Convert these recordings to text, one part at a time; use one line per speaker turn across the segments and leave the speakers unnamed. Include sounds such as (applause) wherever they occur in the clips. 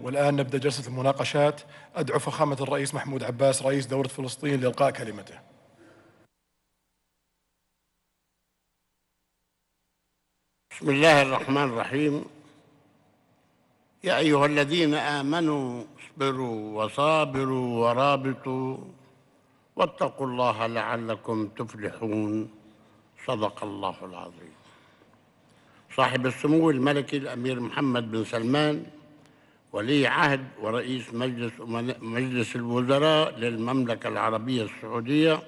والآن نبدأ جلسة المناقشات أدعو فخامة الرئيس محمود عباس رئيس دورة فلسطين لإلقاء كلمته بسم الله الرحمن الرحيم يا أيها الذين آمنوا اصبروا وصابروا ورابطوا واتقوا الله لعلكم تفلحون صدق الله العظيم صاحب السمو الملكي الأمير محمد بن سلمان ولي عهد ورئيس مجلس مجلس الوزراء للمملكة العربية السعودية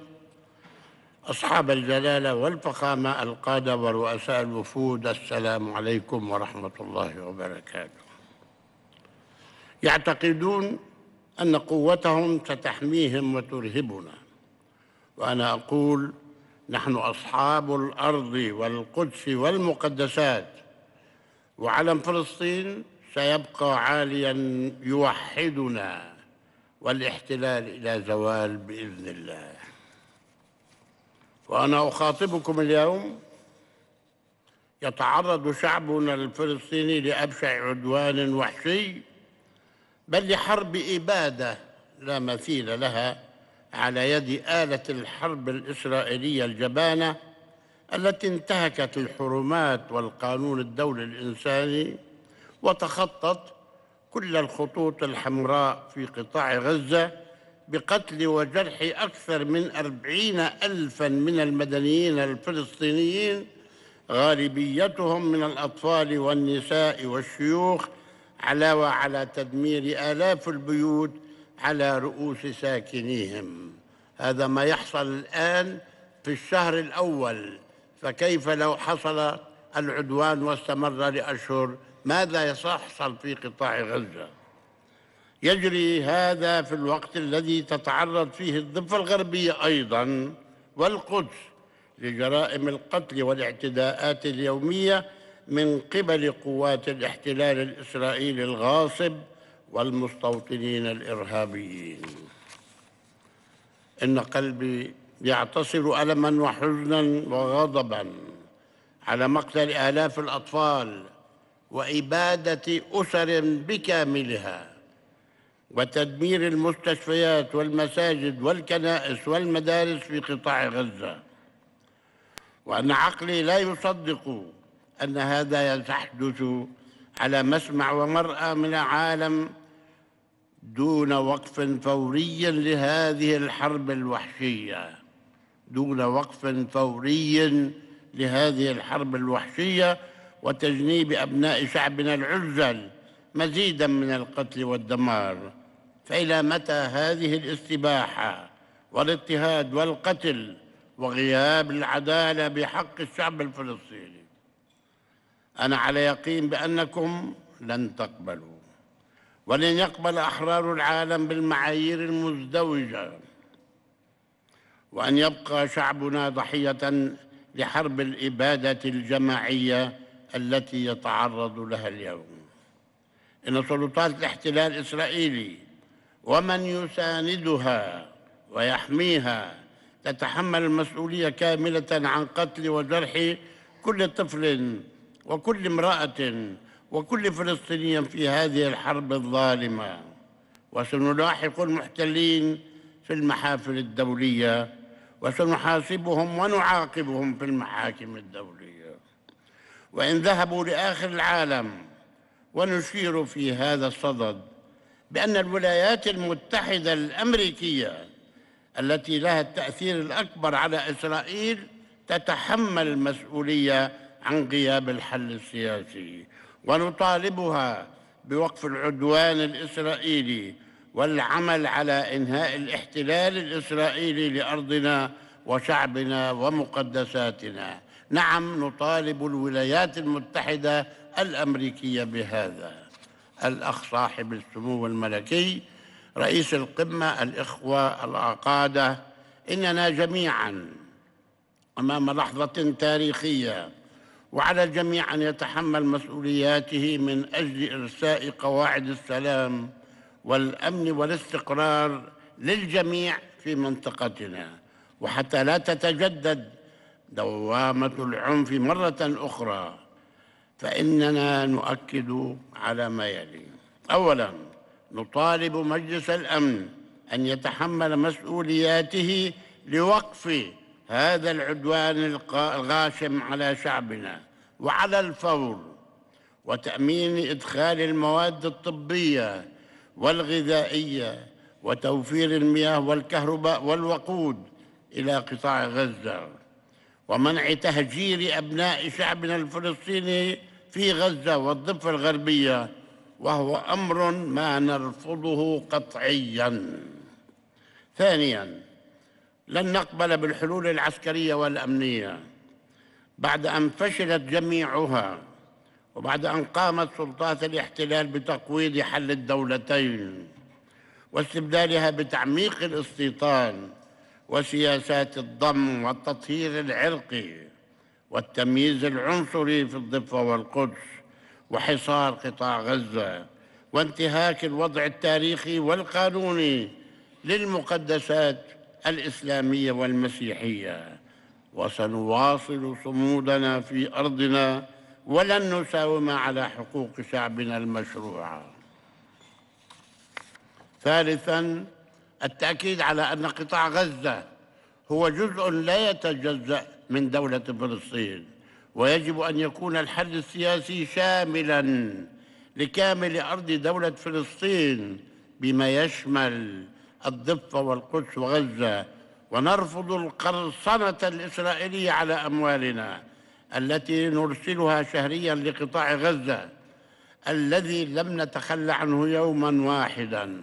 أصحاب الجلالة والفخامة القادة ورؤساء الوفود السلام عليكم ورحمة الله وبركاته يعتقدون أن قوتهم ستحميهم وترهبنا وأنا أقول نحن أصحاب الأرض والقدس والمقدسات وعلم فلسطين سيبقى عاليا يوحدنا والاحتلال الى زوال باذن الله وانا اخاطبكم اليوم يتعرض شعبنا الفلسطيني لابشع عدوان وحشي بل لحرب اباده لا مثيل لها على يد اله الحرب الاسرائيليه الجبانه التي انتهكت الحرمات والقانون الدولي الانساني وتخطت كل الخطوط الحمراء في قطاع غزة بقتل وجرح أكثر من أربعين ألفا من المدنيين الفلسطينيين غالبيتهم من الأطفال والنساء والشيوخ علاوة على تدمير آلاف البيوت على رؤوس ساكنيهم هذا ما يحصل الآن في الشهر الأول فكيف لو حصل العدوان واستمر لأشهر ماذا يحصل في قطاع غزة يجري هذا في الوقت الذي تتعرض فيه الضفة الغربية أيضا والقدس لجرائم القتل والاعتداءات اليومية من قبل قوات الاحتلال الإسرائيلي الغاصب والمستوطنين الإرهابيين إن قلبي يعتصر ألما وحزنا وغضبا على مقتل آلاف الأطفال وإبادة أسر بكاملها وتدمير المستشفيات والمساجد والكنائس والمدارس في قطاع غزة وأن عقلي لا يصدق أن هذا يحدث على مسمع ومرأى من العالم دون وقف فوري لهذه الحرب الوحشية دون وقف فوري لهذه الحرب الوحشية وتجنيب أبناء شعبنا العزل مزيدا من القتل والدمار فإلى متى هذه الاستباحة والاضطهاد والقتل وغياب العدالة بحق الشعب الفلسطيني أنا على يقين بأنكم لن تقبلوا ولن يقبل أحرار العالم بالمعايير المزدوجة وأن يبقى شعبنا ضحية لحرب الإبادة الجماعية التي يتعرض لها اليوم إن سلطات الاحتلال الإسرائيلي ومن يساندها ويحميها تتحمل المسؤولية كاملة عن قتل وجرح كل طفل وكل امرأة وكل فلسطيني في هذه الحرب الظالمة وسنلاحق المحتلين في المحافل الدولية وسنحاسبهم ونعاقبهم في المحاكم الدولية وإن ذهبوا لآخر العالم ونشير في هذا الصدد بأن الولايات المتحدة الأمريكية التي لها التأثير الأكبر على إسرائيل تتحمل المسؤولية عن غياب الحل السياسي ونطالبها بوقف العدوان الإسرائيلي والعمل على إنهاء الاحتلال الإسرائيلي لأرضنا وشعبنا ومقدساتنا نعم نطالب الولايات المتحدة الأمريكية بهذا الأخ صاحب السمو الملكي رئيس القمة الإخوة العقادة إننا جميعا أمام لحظة تاريخية وعلى الجميع أن يتحمل مسؤولياته من أجل إرساء قواعد السلام والأمن والاستقرار للجميع في منطقتنا وحتى لا تتجدد دوامة العنف مرة أخرى فإننا نؤكد على ما يلي أولا نطالب مجلس الأمن أن يتحمل مسؤولياته لوقف هذا العدوان الغاشم على شعبنا وعلى الفور وتأمين إدخال المواد الطبية والغذائية وتوفير المياه والكهرباء والوقود إلى قطاع غزة ومنع تهجير أبناء شعبنا الفلسطيني في غزة والضفة الغربية وهو أمر ما نرفضه قطعياً ثانياً لن نقبل بالحلول العسكرية والأمنية بعد أن فشلت جميعها وبعد أن قامت سلطات الاحتلال بتقويض حل الدولتين واستبدالها بتعميق الاستيطان وسياسات الضم والتطهير العرقي والتمييز العنصري في الضفة والقدس وحصار قطاع غزة وانتهاك الوضع التاريخي والقانوني للمقدسات الإسلامية والمسيحية وسنواصل صمودنا في أرضنا ولن نساوم على حقوق شعبنا المشروعه ثالثا التأكيد على أن قطاع غزة هو جزء لا يتجزأ من دولة فلسطين ويجب أن يكون الحل السياسي شاملا لكامل أرض دولة فلسطين بما يشمل الضفة والقدس وغزة ونرفض القرصنة الإسرائيلية على أموالنا التي نرسلها شهريا لقطاع غزة الذي لم نتخلى عنه يوما واحدا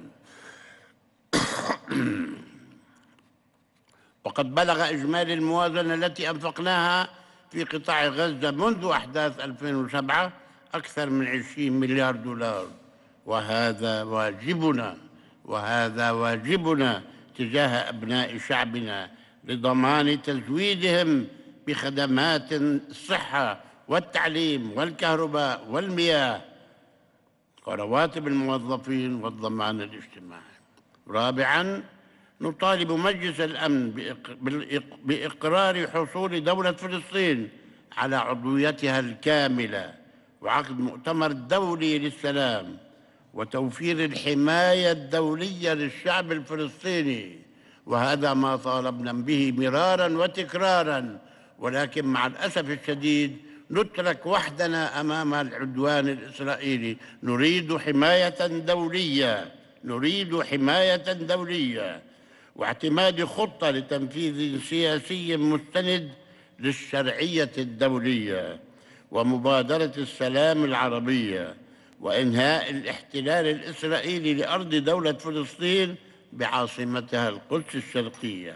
(clears throat) وقد بلغ إجمالي الموازنة التي أنفقناها في قطاع غزة منذ أحداث 2007 أكثر من 20 مليار دولار وهذا واجبنا وهذا واجبنا تجاه أبناء شعبنا لضمان تزويدهم بخدمات الصحة والتعليم والكهرباء والمياه ورواتب الموظفين والضمان الاجتماعي رابعا نطالب مجلس الأمن بإقرار حصول دولة فلسطين على عضويتها الكاملة وعقد مؤتمر دولي للسلام وتوفير الحماية الدولية للشعب الفلسطيني وهذا ما طالبنا به مرارا وتكرارا ولكن مع الأسف الشديد نترك وحدنا أمام العدوان الإسرائيلي نريد حماية دولية نريد حماية دولية واعتماد خطة لتنفيذ سياسي مستند للشرعية الدولية ومبادرة السلام العربية وإنهاء الاحتلال الإسرائيلي لأرض دولة فلسطين بعاصمتها القدس الشرقية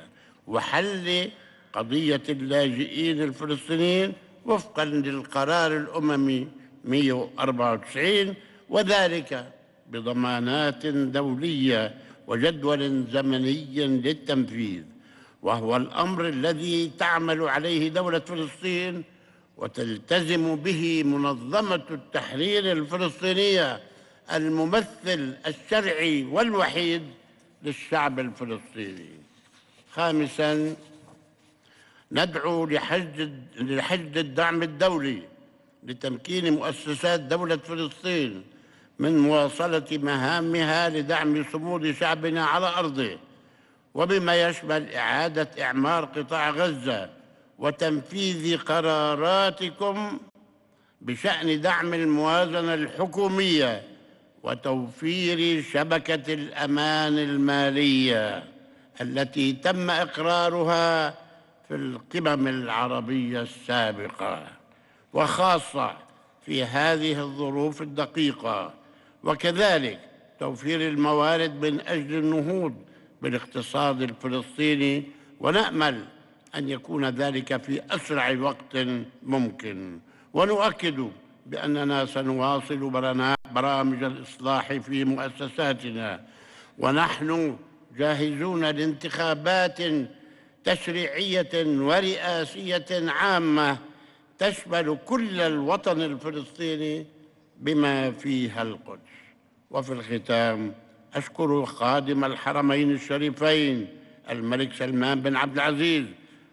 وحل قضية اللاجئين الفلسطينيين وفقا للقرار الأممي 194 وذلك بضمانات دولية وجدول زمني للتنفيذ وهو الأمر الذي تعمل عليه دولة فلسطين وتلتزم به منظمة التحرير الفلسطينية الممثل الشرعي والوحيد للشعب الفلسطيني خامساً ندعو لحشد الدعم الدولي لتمكين مؤسسات دولة فلسطين من مواصلة مهامها لدعم صمود شعبنا على أرضه وبما يشمل إعادة إعمار قطاع غزة وتنفيذ قراراتكم بشأن دعم الموازنة الحكومية وتوفير شبكة الأمان المالية التي تم إقرارها في القمم العربية السابقة وخاصة في هذه الظروف الدقيقة وكذلك توفير الموارد من أجل النهوض بالاقتصاد الفلسطيني ونأمل أن يكون ذلك في أسرع وقت ممكن ونؤكد بأننا سنواصل برامج الإصلاح في مؤسساتنا ونحن جاهزون لانتخابات تشريعية ورئاسية عامة تشمل كل الوطن الفلسطيني بما فيها القدس وفي الختام أشكر خادم الحرمين الشريفين الملك سلمان بن عبد العزيز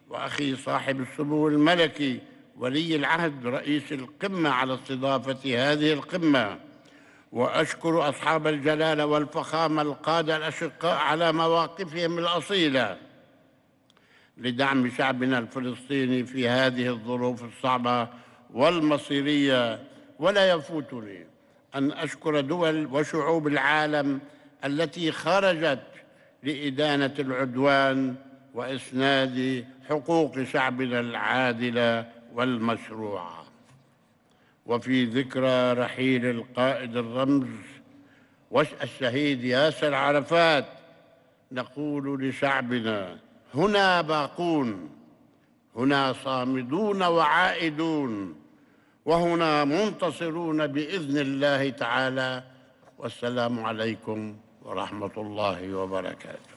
وأخي صاحب السمو الملكي ولي العهد رئيس القمة على استضافة هذه القمة وأشكر أصحاب الجلالة والفخامة القادة الأشقاء على مواقفهم الأصيلة لدعم شعبنا الفلسطيني في هذه الظروف الصعبة والمصيرية ولا يفوتني أن أشكر دول وشعوب العالم التي خرجت لإدانة العدوان وإسناد حقوق شعبنا العادلة والمشروعة وفي ذكرى رحيل القائد الرمز الشهيد ياسر عرفات نقول لشعبنا هنا باقون هنا صامدون وعائدون وهنا منتصرون باذن الله تعالى والسلام عليكم ورحمه الله وبركاته